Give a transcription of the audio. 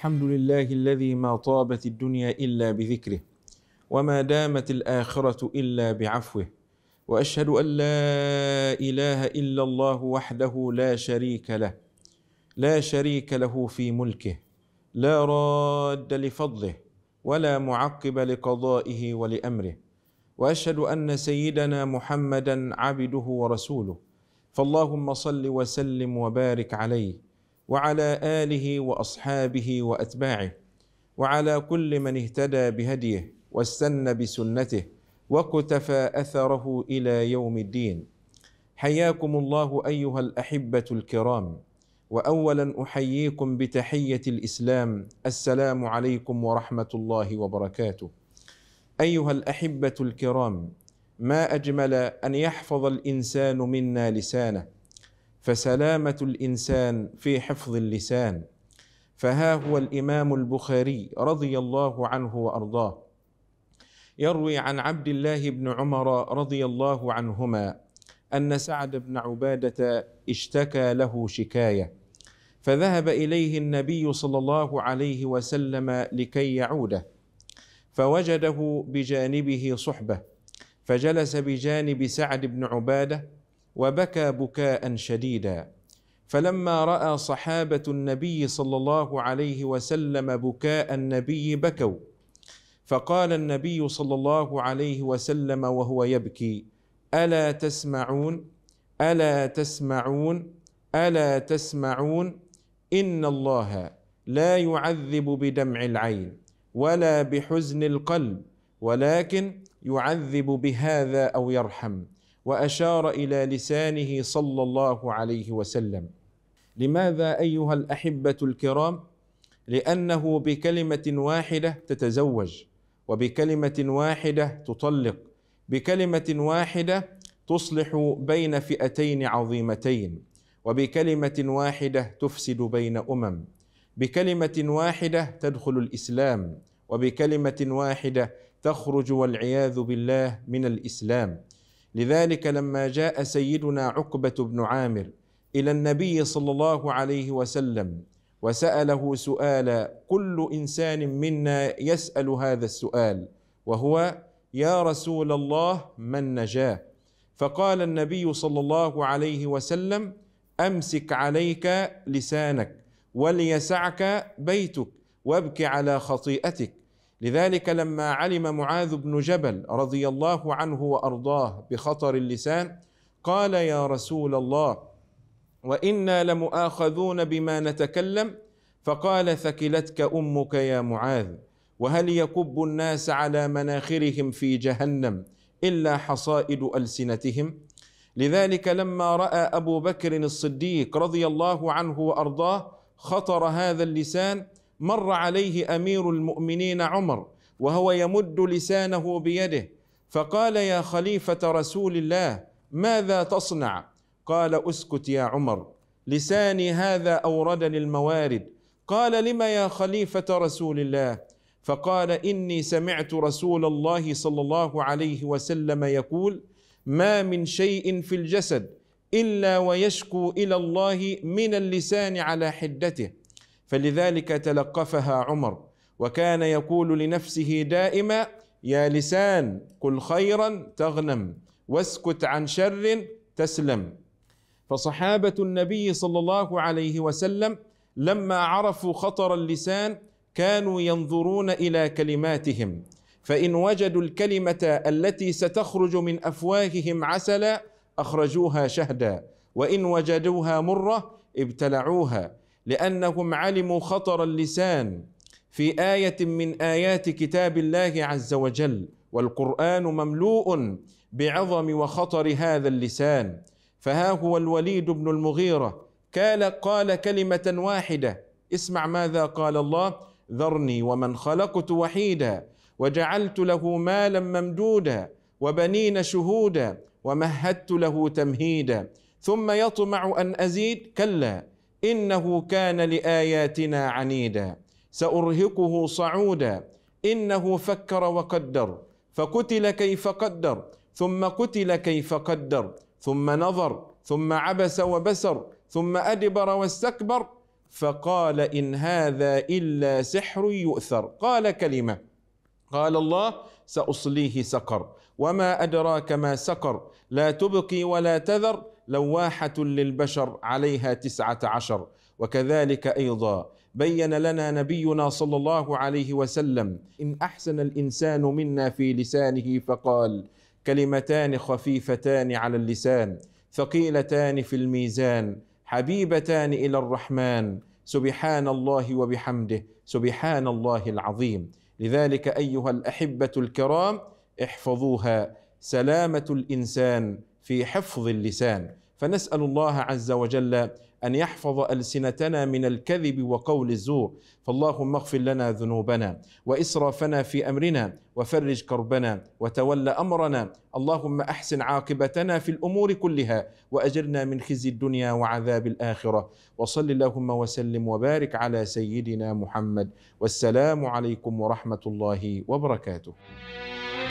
الحمد لله الذي ما طابت الدنيا الا بذكره وما دامت الاخره الا بعفوه واشهد ان لا اله الا الله وحده لا شريك له لا شريك له في ملكه لا راد لفضله ولا معقب لقضائه ولامره واشهد ان سيدنا محمدا عبده ورسوله فاللهم صل وسلم وبارك عليه وعلى اله واصحابه واتباعه وعلى كل من اهتدى بهديه واستنى بسنته وكتفى اثره الى يوم الدين حياكم الله ايها الاحبه الكرام واولا احييكم بتحيه الاسلام السلام عليكم ورحمه الله وبركاته ايها الاحبه الكرام ما اجمل ان يحفظ الانسان منا لسانه فسلامه الانسان في حفظ اللسان فها هو الامام البخاري رضي الله عنه وارضاه يروي عن عبد الله بن عمر رضي الله عنهما ان سعد بن عباده اشتكى له شكايه فذهب اليه النبي صلى الله عليه وسلم لكي يعوده فوجده بجانبه صحبه فجلس بجانب سعد بن عباده وبكى بكاء شديدا فلما راى صحابه النبي صلى الله عليه وسلم بكاء النبي بكوا فقال النبي صلى الله عليه وسلم وهو يبكي الا تسمعون الا تسمعون الا تسمعون ان الله لا يعذب بدمع العين ولا بحزن القلب ولكن يعذب بهذا او يرحم واشار الى لسانه صلى الله عليه وسلم لماذا ايها الاحبه الكرام لانه بكلمه واحده تتزوج وبكلمه واحده تطلق بكلمه واحده تصلح بين فئتين عظيمتين وبكلمه واحده تفسد بين امم بكلمه واحده تدخل الاسلام وبكلمه واحده تخرج والعياذ بالله من الاسلام لذلك لما جاء سيدنا عقبه بن عامر الى النبي صلى الله عليه وسلم وساله سؤالا كل انسان منا يسال هذا السؤال وهو يا رسول الله من نجاه فقال النبي صلى الله عليه وسلم امسك عليك لسانك وليسعك بيتك وابك على خطيئتك لذلك لما علم معاذ بن جبل رضي الله عنه وارضاه بخطر اللسان قال يا رسول الله وانا لمؤاخذون بما نتكلم فقال ثكلتك امك يا معاذ وهل يكب الناس على مناخرهم في جهنم الا حصائد السنتهم لذلك لما راى ابو بكر الصديق رضي الله عنه وارضاه خطر هذا اللسان مر عليه امير المؤمنين عمر وهو يمد لسانه بيده فقال يا خليفه رسول الله ماذا تصنع قال اسكت يا عمر لساني هذا اوردني الموارد قال لم يا خليفه رسول الله فقال اني سمعت رسول الله صلى الله عليه وسلم يقول ما من شيء في الجسد الا ويشكو الى الله من اللسان على حدته فلذلك تلقفها عمر وكان يقول لنفسه دائما يا لسان قل خيرا تغنم واسكت عن شر تسلم فصحابه النبي صلى الله عليه وسلم لما عرفوا خطر اللسان كانوا ينظرون الى كلماتهم فان وجدوا الكلمه التي ستخرج من افواههم عسلا اخرجوها شهدا وان وجدوها مره ابتلعوها لانهم علموا خطر اللسان في ايه من ايات كتاب الله عز وجل والقران مملوء بعظم وخطر هذا اللسان فها هو الوليد بن المغيره قال قال كلمه واحده اسمع ماذا قال الله ذرني ومن خلقت وحيدا وجعلت له مالا ممدودا وبنين شهودا ومهدت له تمهيدا ثم يطمع ان ازيد كلا إنه كان لآياتنا عنيدا سأرهقه صعودا إنه فكر وقدر فقتل كيف قدر ثم قتل كيف قدر ثم نظر ثم عبس وبسر ثم أدبر واستكبر فقال إن هذا إلا سحر يؤثر قال كلمة قال الله سأصليه سقر وما أدراك ما سقر لا تبقي ولا تذر لواحة للبشر عليها تسعة عشر وكذلك أيضا بين لنا نبينا صلى الله عليه وسلم إن أحسن الإنسان منا في لسانه فقال كلمتان خفيفتان على اللسان ثقيلتان في الميزان حبيبتان إلى الرحمن سبحان الله وبحمده سبحان الله العظيم لذلك أيها الأحبة الكرام احفظوها سلامة الإنسان في حفظ اللسان فنسال الله عز وجل ان يحفظ السنتنا من الكذب وقول الزور فاللهم اغفر لنا ذنوبنا واسرافنا في امرنا وفرج كربنا وتول امرنا اللهم احسن عاقبتنا في الامور كلها واجرنا من خزي الدنيا وعذاب الاخره وصل اللهم وسلم وبارك على سيدنا محمد والسلام عليكم ورحمه الله وبركاته